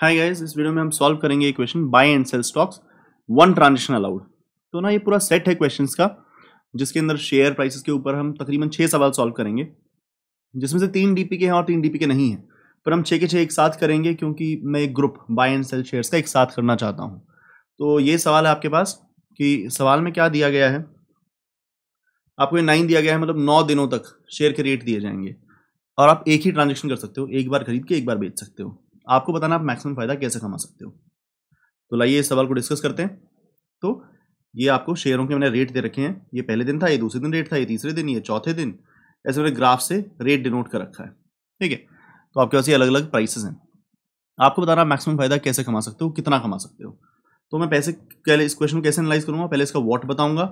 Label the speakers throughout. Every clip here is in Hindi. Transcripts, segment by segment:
Speaker 1: हाय गाइस इस वीडियो में हम सॉल्व करेंगे ये question buy and sell stocks one transaction allowed तो ना ये पूरा सेट है क्वेश्चंस का जिसके अंदर शेयर प्राइसेस के ऊपर हम तकरीबन छः सवाल सॉल्व करेंगे जिसमें से तीन डीपी के हैं और तीन डीपी के नहीं हैं पर हम छः के छः एक साथ करेंगे क्योंकि मैं एक group buy and sell shares का एक साथ करना चाहता हूँ तो ये सवाल है आपके पास कि सवाल में क्या दिया गया है आपको ये नाइन दिया गया है मतलब नौ दिनों तक शेयर के रेट दिए जाएंगे और आप एक ही ट्रांजेक्शन कर सकते हो एक बार खरीद के एक बार बेच सकते हो आपको बताना आप मैक्सिमम फ़ायदा कैसे कमा सकते हो तो लाइए इस सवाल को डिस्कस करते हैं तो ये आपको शेयरों के मैंने रेट दे रखे हैं ये पहले दिन था ये दूसरे दिन रेट था ये तीसरे दिन ये चौथे दिन ऐसे मैंने ग्राफ से रेट डिनोट कर रखा है ठीक है तो आपके पास ये अलग अलग प्राइसेस हैं आपको बताना आप मैक्सिमम फ़ायदा कैसे कमा सकते हो कितना कमा सकते हो तो मैं पैसे पहले इस क्वेश्चन को कैसे एनालाइज करूँगा पहले इसका वॉट बताऊँगा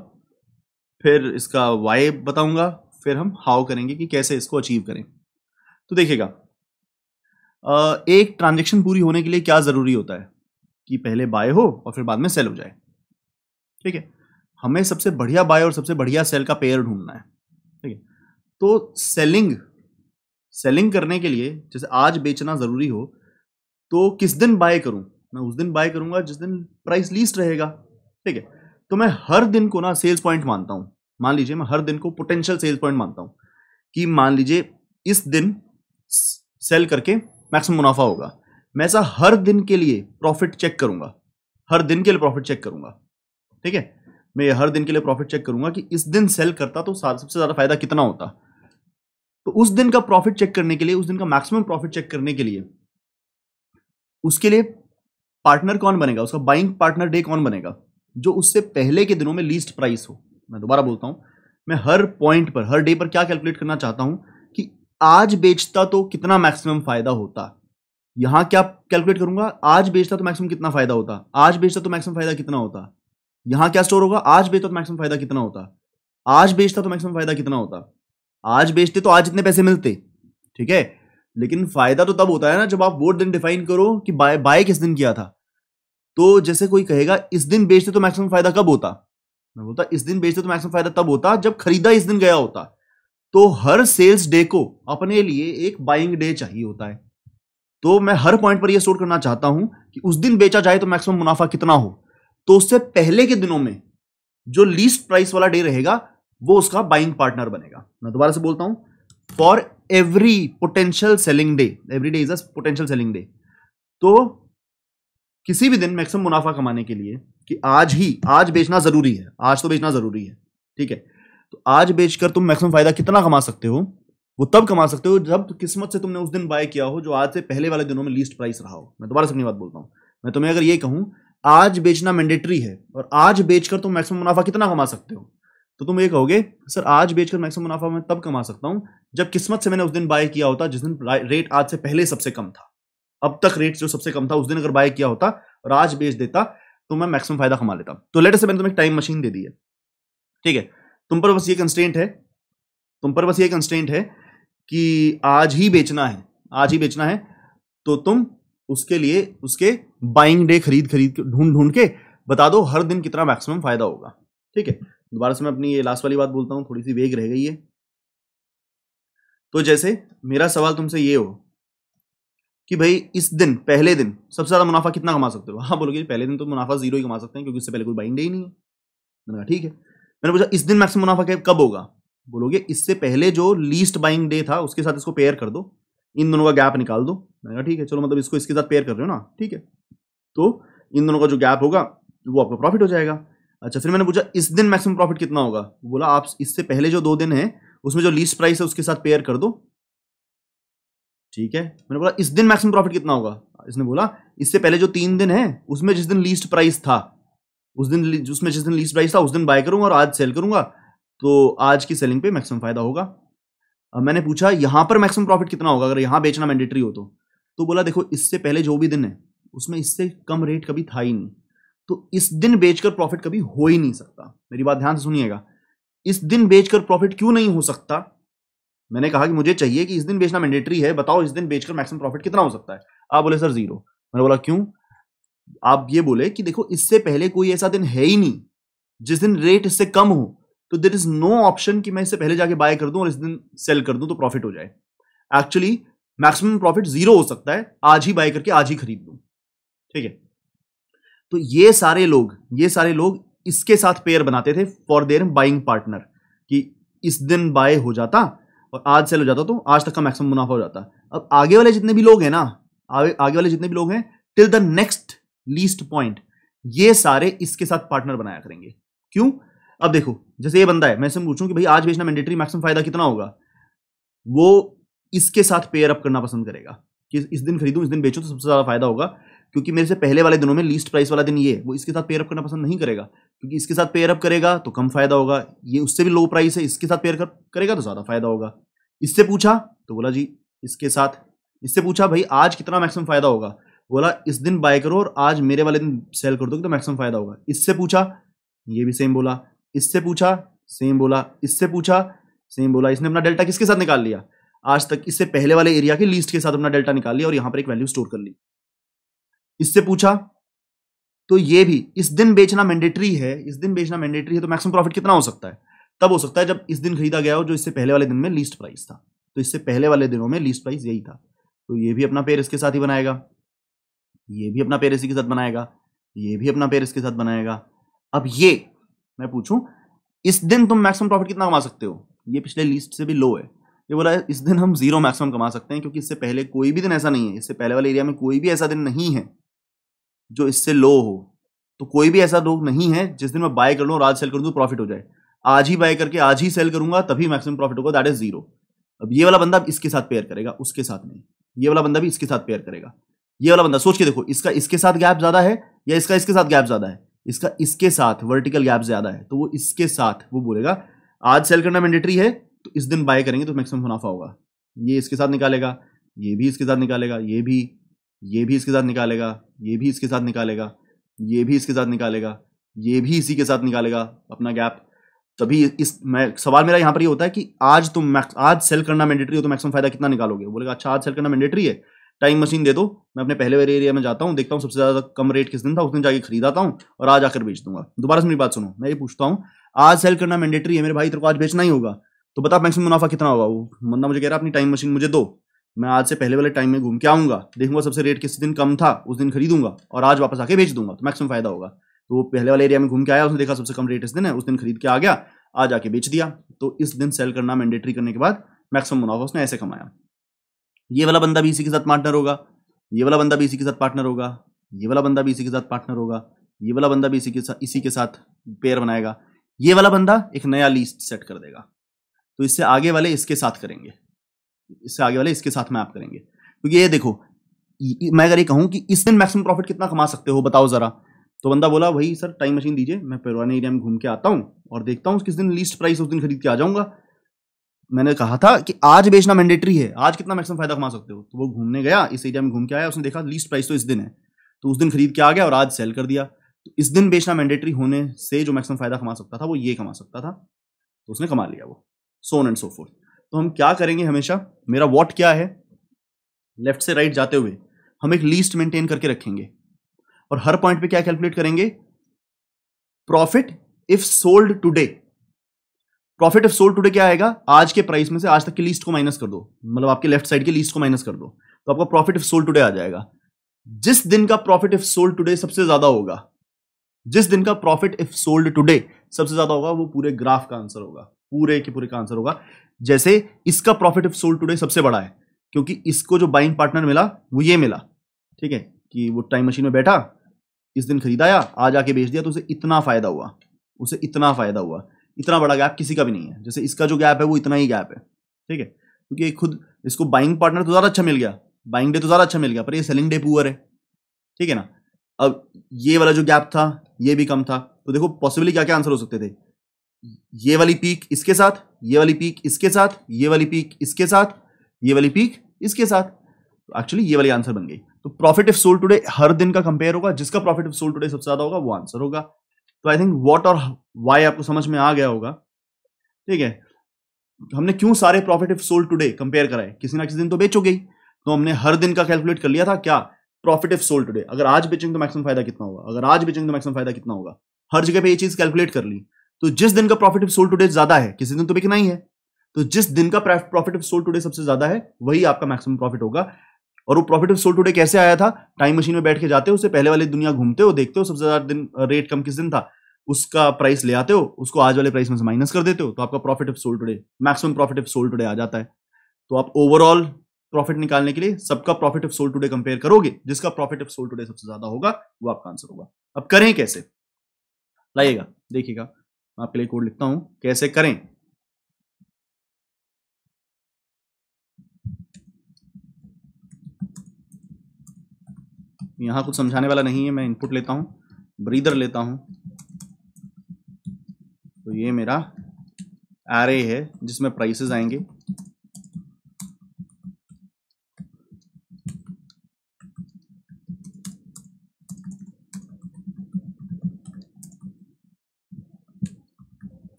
Speaker 1: फिर इसका वाई बताऊँगा फिर हम हाउ करेंगे कि कैसे इसको अचीव करें तो देखिएगा एक ट्रांजेक्शन पूरी होने के लिए क्या ज़रूरी होता है कि पहले बाय हो और फिर बाद में सेल हो जाए ठीक है हमें सबसे बढ़िया बाय और सबसे बढ़िया सेल का पेयर ढूंढना है ठीक है तो सेलिंग सेलिंग करने के लिए जैसे आज बेचना ज़रूरी हो तो किस दिन बाय करूं मैं उस दिन बाय करूंगा जिस दिन प्राइस लीस्ट रहेगा ठीक है तो मैं हर दिन को ना सेल्स पॉइंट मानता हूं मान लीजिए मैं हर दिन को पोटेंशियल सेल्स पॉइंट मानता हूं कि मान लीजिए इस दिन सेल करके मैक्सिमम मुनाफा होगा मैं ऐसा हर दिन के लिए प्रॉफिट चेक करूंगा हर दिन के लिए प्रॉफिट चेक करूंगा ठीक है मैं हर दिन के लिए प्रॉफिट चेक करूंगा कि इस दिन सेल करता तो सबसे ज़्यादा फायदा कितना होता तो उस दिन का प्रॉफिट चेक करने के लिए उस दिन का मैक्सिमम प्रॉफिट चेक करने के लिए उसके लिए पार्टनर कौन बनेगा उसका बाइंग पार्टनर डे कौन बनेगा जो उससे पहले के दिनों में लीस्ट प्राइस हो मैं दोबारा बोलता हूं मैं हर पॉइंट पर हर डे पर क्या कैलकुलेट करना चाहता हूं आज बेचता तो कितना मैक्सिमम फायदा होता यहां क्या कैलकुलेट करूंगा आज बेचता तो मैक्सिमम कितना फायदा होता आज बेचता तो मैक्सिमम फायदा कितना होता यहां क्या स्टोर होगा आज बेचता तो मैक्सिमम फायदा कितना होता आज बेचता तो मैक्सिमम फायदा कितना होता आज बेचते तो आज इतने पैसे मिलते ठीक है लेकिन फायदा तो तब होता है ना जब आप वो दिन डिफाइन करो कि बाय बाय किस दिन किया था तो जैसे कोई कहेगा इस दिन बेचते तो मैक्सिमम फायदा कब होता मैं बोलता इस दिन बेचते तो मैक्सिमम फायदा तब होता जब खरीदा इस दिन गया होता तो हर सेल्स डे को अपने लिए एक बाइंग डे चाहिए होता है तो मैं हर पॉइंट पर यह सोट करना चाहता हूं कि उस दिन बेचा जाए तो मैक्सिमम मुनाफा कितना हो तो उससे पहले के दिनों में जो लीस्ट प्राइस वाला डे रहेगा वो उसका बाइंग पार्टनर बनेगा मैं दोबारा से बोलता हूं for every potential selling day every day is a potential selling day तो किसी भी दिन मैक्सिमम मुनाफा कमाने के लिए कि आज ही आज बेचना जरूरी है आज तो बेचना जरूरी है ठीक है तो आज बेचकर तुम मैक्सिमम फायदा कितना कमा सकते हो वो तब कमा सकते हो जब किस्मत से तुमने उस दिन बाय किया हो जो आज से पहले वाले दिनों में लीस्ट प्राइस रहा हो मैं दोबारा से अपनी बात बोलता हूँ मैं तुम्हें अगर ये कहूँ आज बेचना मैंडेटरी है और आज बेचकर तुम मैक्सिमम मुनाफा कितना कमा सकते हो तो तुम ये कहोगे सर आज बेचकर मैक्सिमम मुनाफा मैं तब कमा सकता हूँ जब किस्मत से मैंने उस दिन बाय किया होता जिस दिन रेट आज से पहले सबसे कम था अब तक रेट जो सबसे कम था उस दिन अगर बाय किया होता और आज बेच देता तो मैं मैक्सिमम फायदा कमा लेता तो लेटर से मैंने तुम्हें टाइम मशीन दे दी है ठीक है तुम पर बस ये कंस्टेंट है तुम पर बस ये कंस्टेंट है कि आज ही बेचना है आज ही बेचना है तो तुम उसके लिए उसके बाइंग डे खरीद खरीद ढूंढ ढूंढ के बता दो हर दिन कितना मैक्सिमम फायदा होगा ठीक है दोबारा से मैं अपनी ये लास्ट वाली बात बोलता हूँ थोड़ी सी वेग रह गई है तो जैसे मेरा सवाल तुमसे ये हो कि भाई इस दिन पहले दिन सबसे ज़्यादा मुनाफा कितना कमा सकते हो हाँ बोलोगे पहले दिन तो मुनाफा जीरो ही कमा सकते हैं क्योंकि इससे पहले कोई बाइंग डे ही नहीं है ठीक है मैंने पूछा इस दिन मैक्सिमम मुनाफा कब होगा बोलोगे इससे पहले जो लीस्ट बाइंग डे था उसके साथ इसको पेयर कर दो इन दोनों का गैप निकाल दो मैंने कहा ठीक है चलो मतलब इसको इसके साथ पेयर कर रहे हो ना ठीक है तो इन दोनों का जो गैप होगा वो आपका प्रॉफिट हो जाएगा अच्छा फिर मैंने पूछा इस दिन मैक्सिमम प्रॉफिट कितना होगा बोला आप इससे पहले जो दो दिन है उसमें जो लीस्ट प्राइस है उसके साथ पेयर कर दो ठीक है मैंने बोला इस दिन मैक्सिमम प्रॉफिट कितना होगा इसने बोला इससे पहले जो तीन दिन है उसमें जिस दिन लीस्ट प्राइस था उस दिन उसमें जिस दिन लीज प्राइस था उस दिन बाय करूंगा और आज सेल करूंगा तो आज की सेलिंग पे मैक्सिमम फायदा होगा अब मैंने पूछा यहां पर मैक्सिमम प्रॉफिट कितना होगा अगर यहां बेचना मैंडेटरी हो तो तो बोला देखो इससे पहले जो भी दिन है उसमें इससे कम रेट कभी था ही नहीं तो इस दिन बेचकर प्रॉफिट कभी हो ही नहीं सकता मेरी बात ध्यान से सुनिएगा इस दिन बेचकर प्रॉफिट क्यों नहीं हो सकता मैंने कहा कि मुझे चाहिए कि इस दिन बेचना मैंडेटरी है बताओ इस दिन बेचकर मैक्सिमम प्रॉफिट कितना हो सकता है आप बोले सर जीरो मैंने बोला क्यों आप ये बोले कि देखो इससे पहले कोई ऐसा दिन है ही नहीं जिस दिन रेट इससे कम हो तो देर इज नो ऑप्शन कि मैं इससे पहले जाके बाय कर दूं और इस दिन सेल कर दूं तो प्रॉफिट हो जाए एक्चुअली मैक्सिमम प्रॉफिट जीरो हो सकता है आज ही बाय करके आज ही खरीद दूं ठीक है तो ये सारे लोग ये सारे लोग इसके साथ पेयर बनाते थे फॉर देयर बाइंग पार्टनर कि इस दिन बाय हो जाता और आज सेल हो जाता तो आज तक का मैक्सिमम मुनाफा हो जाता अब आगे वाले जितने भी लोग हैं ना आगे वाले जितने भी लोग हैं till the next least point ये सारे इसके साथ पार्टनर बनाया करेंगे क्यों अब देखो जैसे ये बंदा है मैं इससे पूछूं कि भाई आज बेचना मैंडेटरी मैक्सिमम फायदा कितना होगा वो इसके साथ पेयर अप करना पसंद करेगा कि इस दिन खरीदूं इस दिन बेचूं तो सबसे ज़्यादा फायदा होगा क्योंकि मेरे से पहले वाले दिनों में लीस्ट प्राइस वाला दिन ये वो इसके साथ पेयर अप करना पसंद नहीं करेगा क्योंकि इसके साथ पेयर अप करेगा तो कम फायदा होगा ये उससे भी लो प्राइस है इसके साथ पेयर करेगा तो ज़्यादा फायदा होगा इससे पूछा तो बोला जी इसके साथ इससे पूछा भाई आज कितना मैक्सिमम फायदा होगा बोला इस दिन बाय करो और आज मेरे वाले दिन सेल कर दो तो मैक्सिमम फायदा होगा इससे पूछा ये भी सेम बोला इससे पूछा सेम बोला इससे पूछा सेम बोला इसने अपना डेल्टा किसके साथ निकाल लिया आज तक इससे पहले वाले एरिया के लीस्ट के साथ अपना डेल्टा निकाल लिया और यहां पर एक वैल्यू स्टोर कर ली इससे पूछा तो ये भी इस दिन बेचना मैंडेटरी है इस दिन बेचना मैंडेटरी है तो मैक्सिमम प्रॉफिट कितना हो सकता है तब हो सकता है जब इस दिन खरीदा गया हो जो इससे पहले वाले दिन में लीस्ट प्राइस था तो इससे पहले वाले दिनों में लीस्ट प्राइस यही था तो ये भी अपना पेयर इसके साथ ही बनाएगा ये भी अपना पेयर इसी के साथ बनाएगा ये भी अपना पेयर इसके साथ बनाएगा अब ये मैं पूछूं इस दिन तुम मैक्सिमम प्रॉफिट कितना कमा सकते हो ये पिछले लिस्ट से भी लो है ये बोला है इस दिन हम जीरो मैक्सिमम कमा सकते हैं क्योंकि इससे पहले कोई भी दिन ऐसा नहीं है इससे पहले वाले एरिया में कोई भी ऐसा दिन नहीं है जो इससे लो हो तो कोई भी ऐसा लोग नहीं है जिस दिन मैं बाय कर लूँ और आज सेल कर दूँ प्रॉफिट हो जाए आज ही बाय करके आज ही सेल करूंगा तभी मैक्सिमम प्रॉफिट होगा दैट इज जीरो अब ये वाला बंदा इसके साथ पेयर करेगा उसके साथ नहीं ये वाला बंदा भी इसके साथ पेयर करेगा ये वाला बंदा सोच के देखो इसका इसके साथ गैप ज्यादा है या इसका इसके साथ गैप ज्यादा है इसका इसके साथ वर्टिकल गैप ज्यादा है तो वो इसके साथ वो बोलेगा आज सेल करना मैंडेटरी है तो इस दिन बाय करेंगे तो मैक्सिमम मुनाफा होगा ये इसके साथ निकालेगा ये भी इसके साथ निकालेगा ये भी ये भी इसके साथ निकालेगा ये भी इसके साथ निकालेगा ये भी इसके साथ निकालेगा ये भी इसी के साथ निकालेगा अपना गैप तभी इस मैं सवाल मेरा यहाँ पर ये यह होता है कि आज तुम मैक्स आज सेल करना मैंडेटरी हो तो मैक्सिमम फायदा कितना निकालोगे बोलेगा अच्छा आज सेल करना मैंडेटरी है टाइम मशीन दे दो मैं अपने पहले वाले एरिया में जाता हूँ देखता हूँ सबसे ज़्यादा कम रेट किस दिन था उस दिन जाके खरीदाता हूँ और आज आकर बेच दूंगा दोबारा से मेरी बात सुनो मैं ये पूछता हूँ आज सेल करना मैंडेटरी है मेरे भाई तेरे को आज बेचना ही होगा तो बता मैक्सिमम मुनाफा कितना होगा वो बंदा मुझे कह रहा अपनी टाइम मशीन मुझे दो मैं आज से पहले वाले टाइम में घूम के आऊंगा देखूंगा सबसे रेट किस दिन कम था उस दिन खरीदूंगा और आज वापस आके बेच दूंगा तो मैक्सिमम फायदा होगा तो वो पहले वाले एरिया में घूम के आया उसने देखा सबसे कम रेट इस दिन है उस दिन खरीद के आ गया आज आके बेच दिया तो इस दिन सेल करना मैंडेटरी करने के बाद मैक्सिमम मुनाफा उसने ऐसे कमाया ये वाला बंदा भी इसी के साथ पार्टनर होगा ये वाला बंदा भी इसी के साथ पार्टनर होगा ये वाला बंदा भी इसी के साथ पार्टनर होगा ये वाला बंदा भी इसी के साथ इसी के साथ पेयर बनाएगा ये वाला बंदा एक नया लिस्ट सेट कर देगा तो इससे आगे वाले इसके साथ करेंगे इससे आगे वाले इसके साथ मैप करेंगे क्योंकि ये देखो मैं अगर ये कहूँ कि इस दिन मैक्सिमम प्रॉफिट कितना कमा सकते हो बताओ ज़रा तो बंदा बोला भाई सर टाइम मशीन दीजिए मैं पुराने एरिया में घूम के आता हूँ और देखता हूँ किस दिन लीस्ट प्राइस उस दिन खरीद के आ जाऊँगा मैंने कहा था कि आज बेचना मैंडेटरी है आज कितना मैक्सिमम फायदा कमा सकते हो तो वो घूमने गया इस एरिया में घूम के आया उसने देखा लीस्ट प्राइस तो इस दिन है तो उस दिन खरीद के आ गया और आज सेल कर दिया तो इस दिन बेचना मैंडेटरी होने से जो मैक्सिमम फायदा कमा सकता था वो ये कमा सकता था तो उसने कमा लिया वो सोन एंड सो फोर्थ तो हम क्या करेंगे हमेशा मेरा वॉट क्या है लेफ्ट से राइट जाते हुए हम एक लीस्ट मेंटेन करके रखेंगे और हर पॉइंट पे क्या कैलकुलेट करेंगे profit if sold today profit of sold today क्या आएगा आज के प्राइस में से आज तक की लिस्ट को माइनस कर दो मतलब आपके लेफ्ट साइड की लिस्ट को माइनस कर दो तो आपका प्रॉफिट ऑफ सोल्ड टुडे आ जाएगा जिस दिन का प्रॉफिट ऑफ सोल्ड टुडे सबसे ज्यादा होगा जिस दिन का प्रॉफिट इफ सोल्ड टुडे सबसे ज्यादा होगा वो पूरे ग्राफ का आंसर होगा पूरे के पूरे का आंसर होगा जैसे इसका प्रॉफिट इफ सोल्ड टुडे सबसे बड़ा है क्योंकि इसको जो बाइंग पार्टनर मिला वो ये मिला ठीक है कि वो टाइम मशीन में बैठा इस दिन खरीदाया आज आके बेच दिया तो उसे इतना फायदा हुआ उसे इतना फायदा हुआ इतना बड़ा गैप किसी का भी नहीं है जैसे इसका जो गैप है वो इतना ही गैप है ठीक है क्योंकि खुद इसको बाइंग पार्टनर तो ज़्यादा अच्छा मिल गया बाइंग डे तो ज़्यादा अच्छा मिल गया पर ये सेलिंग डे पुअर है ठीक है ना अब ये वाला जो गैप था ये भी कम था तो देखो पॉसिबली क्या क्या आंसर हो सकते थे ये वाली पीक इसके साथ ये वाली पीक इसके साथ ये वाली पीक इसके साथ ये वाली पीक इसके साथ एक्चुअली ये वाली आंसर बन गई तो प्रॉफिट इफ सोल्ड टुडे हर दिन का कंपेयर होगा जिसका प्रॉफिट इफ सोल्ड टुडे सबसे ज्यादा होगा वो आंसर होगा तो आई थिंक वॉट और वाई आपको समझ में आ गया होगा ठीक है हमने क्यों सारे profit if sold today compare कराए किसी ना किसी दिन तो बेचो गई तो हमने हर दिन का कैलकुलेट कर लिया था क्या प्रॉफिट इफ सोल्ड टुडे अगर आज बेचेंगे तो मैक्सिमम फायदा कितना होगा अगर आज बेचेंगे तो मैक्सिमम फायदा कितना होगा हर जगह पे ये चीज कैलकुलेट कर ली तो जिस दिन का प्रॉफिट इफ सोल्ड टुडे ज्यादा है किसी दिन तो बिकना ही है तो जिस दिन का प्रॉफिट ऑफ सोल टुडे सबसे ज्यादा है वही आपका मैक्सिमम प्रॉफिट होगा और वो प्रॉफिट ऑफ सोल टुडे कैसे आया था टाइम मशीन में बैठ के जाते हो उससे पहले वाली दुनिया घूमते हो देखते हो सबसे ज्यादा दिन रेट कम किस दिन था उसका प्राइस ले आते हो उसको आज वाले प्राइस में से माइनस कर देते हो तो आपका profit of sold today maximum profit of sold today आ जाता है तो आप ओवरऑल प्रॉफिट निकालने के लिए सबका profit of sold today compare करोगे जिसका प्रॉफिट ऑफ सोल टुडे सबसे ज्यादा होगा वो आपका आंसर होगा अब करें कैसे लाइएगा देखिएगा आपके लिए कोड लिखता हूं कैसे करें यहां कुछ समझाने वाला नहीं है मैं इनपुट लेता हूं ब्रीदर लेता हूं तो ये मेरा एरे है जिसमें प्राइसेस आएंगे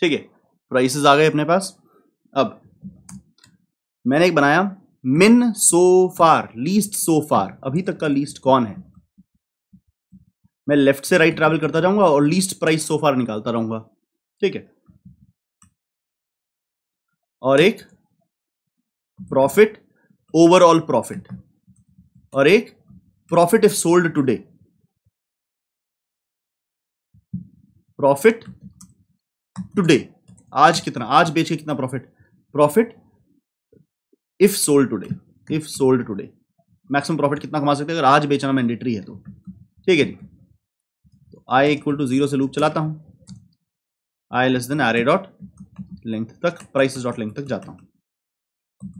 Speaker 1: ठीक है प्राइसेस आ गए अपने पास अब मैंने एक बनाया मिन सो फार लीस्ट सो फार अभी तक का लीस्ट कौन है मैं लेफ्ट से राइट ट्रैवल करता जाऊंगा और लीस्ट प्राइस सो फार निकालता रहूंगा ठीक है और एक प्रॉफिट ओवरऑल प्रॉफिट और एक profit if sold today profit today आज कितना आज बेच के कितना profit profit if sold today if sold today maximum profit कितना कमा सकते हैं अगर आज बेचना मैंडेटरी है तो ठीक है जी तो आई इक्वल टू जीरो से लूप चलाता हूं I less than R A dot length तक प्राइस डॉट लेंथ तक जाता हूं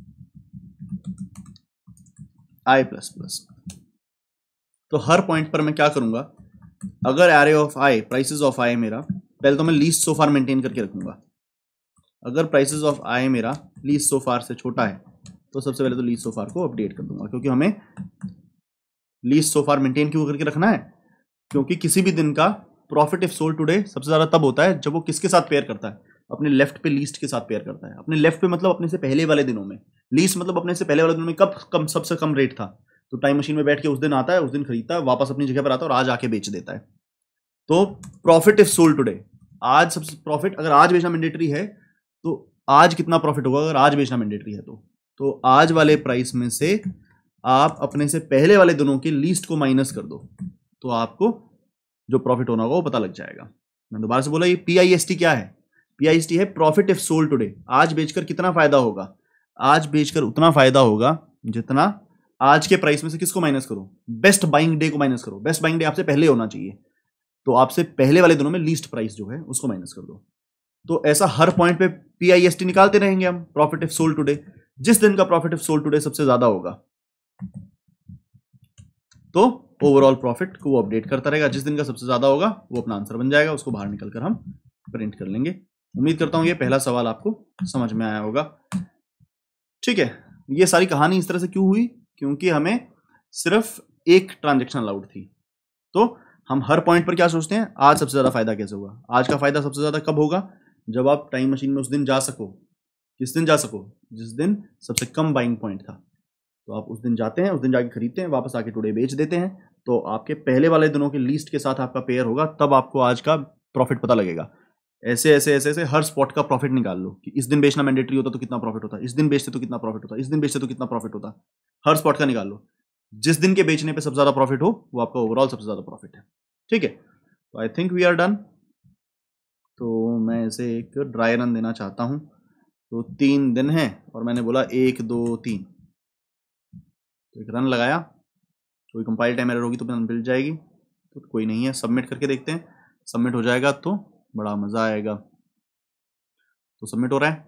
Speaker 1: आई प्लस प्लस तो हर पॉइंट पर मैं क्या करूंगा अगर array of I prices of I मेरा पहले तो मैं लीस्ट सो फार मेंटेन करके रखूंगा अगर प्राइसेस ऑफ आई मेरा लीज सो फार से छोटा है तो सबसे पहले तो लीज सो फार को अपडेट कर दूंगा क्योंकि हमें लीज सो फार मेंटेन क्यों करके रखना है क्योंकि किसी भी दिन का प्रॉफिट इफ सोल टुडे सबसे ज़्यादा तब होता है जब वो किसके साथ पेयर करता है अपने लेफ्ट पे लीस्ट के साथ पेयर करता है अपने लेफ्ट पे मतलब अपने से पहले वाले दिनों में लीस्ट मतलब अपने से पहले वाले दिनों में कब कम सबसे कम रेट था तो टाइम मशीन में बैठ के उस दिन आता है उस दिन खरीदता है वापस अपनी जगह पर आता है और आज आके बेच देता है तो प्रॉफिट इफ सोल टुडे आज सबसे प्रॉफिट अगर आज बेचना मैंडेटरी है तो आज कितना प्रॉफिट होगा अगर आज बेचना मैंडेटरी है तो तो आज वाले प्राइस में से आप अपने से पहले वाले दोनों के लीस्ट को माइनस कर दो तो आपको जो प्रॉफिट होना होगा वो पता लग जाएगा मैं दोबारा से बोला ये पी क्या है पी है प्रॉफिट इफ सोल्ड टुडे आज बेचकर कितना फायदा होगा आज बेचकर उतना फायदा होगा जितना आज के प्राइस में से किसको माइनस करो बेस्ट बाइंग डे को माइनस करो बेस्ट बाइंग डे आपसे पहले होना चाहिए तो आपसे पहले वाले दोनों में लीस्ट प्राइस जो है उसको माइनस कर दो तो ऐसा हर पॉइंट पे पी आई एस टी निकालते रहेंगे हम प्रॉफिट ऑफ सोल टुडे जिस दिन का प्रॉफिट ऑफ सोल टुडे सबसे ज्यादा होगा तो ओवरऑल प्रॉफिट को वो अपडेट करता रहेगा जिस दिन का सबसे ज्यादा होगा वो अपना आंसर बन जाएगा उसको बाहर निकलकर हम प्रिंट कर लेंगे उम्मीद करता हूं ये पहला सवाल आपको समझ में आया होगा ठीक है ये सारी कहानी इस तरह से क्यों हुई क्योंकि हमें सिर्फ एक ट्रांजेक्शन अलाउड थी तो हम हर पॉइंट पर क्या सोचते हैं आज सबसे ज़्यादा फायदा कैसे होगा आज का फायदा सबसे ज़्यादा कब होगा जब आप टाइम मशीन में उस दिन जा सको किस दिन जा सको जिस दिन सबसे कम बाइंग पॉइंट था तो आप उस दिन जाते हैं उस दिन जाके खरीदते हैं वापस आके टुडे बेच देते हैं तो आपके पहले वाले दिनों के लिस्ट के साथ आपका पेयर होगा तब आपको आज का प्रॉफिट पता लगेगा ऐसे ऐसे ऐसे ऐसे हर स्पॉट का प्रॉफिट निकाल लो कि इस दिन बेचना मैंडेटरी होता तो कितना प्रॉफिट होता इस दिन बेचते तो कितना प्रॉफिट होता इस दिन बेचते तो कितना प्रॉफिट होता हर स्पॉट का निकाल लो जिस दिन के बेचने पर सबसे ज़्यादा प्रॉफिट हो वो आपका ओवरऑल सबसे ज़्यादा प्रॉफिट है ठीक है तो I think we are done तो मैं इसे एक ड्राई रन देना चाहता हूँ तो तीन दिन है और मैंने बोला एक दो तीन तो एक रन लगाया कोई कंपाइल टाइम एरर होगी तो मिल जाएगी तो कोई नहीं है सबमिट करके देखते हैं सबमिट हो जाएगा तो बड़ा मज़ा आएगा तो सबमिट हो रहा है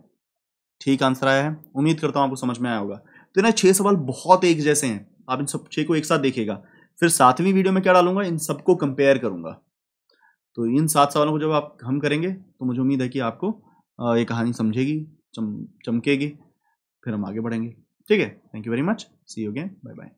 Speaker 1: ठीक आंसर आया है उम्मीद करता हूँ आपको समझ में आया होगा तो इन्हें छः सवाल बहुत एक जैसे हैं आप इन सब छः को एक साथ देखेगा फिर सातवीं वीडियो में क्या डालूंगा इन सबको कंपेयर करूंगा तो इन सात सवालों को जब आप हम करेंगे तो मुझे उम्मीद है कि आपको ये कहानी समझेगी चम चमकेगी फिर हम आगे बढ़ेंगे ठीक है thank you very much see you again bye bye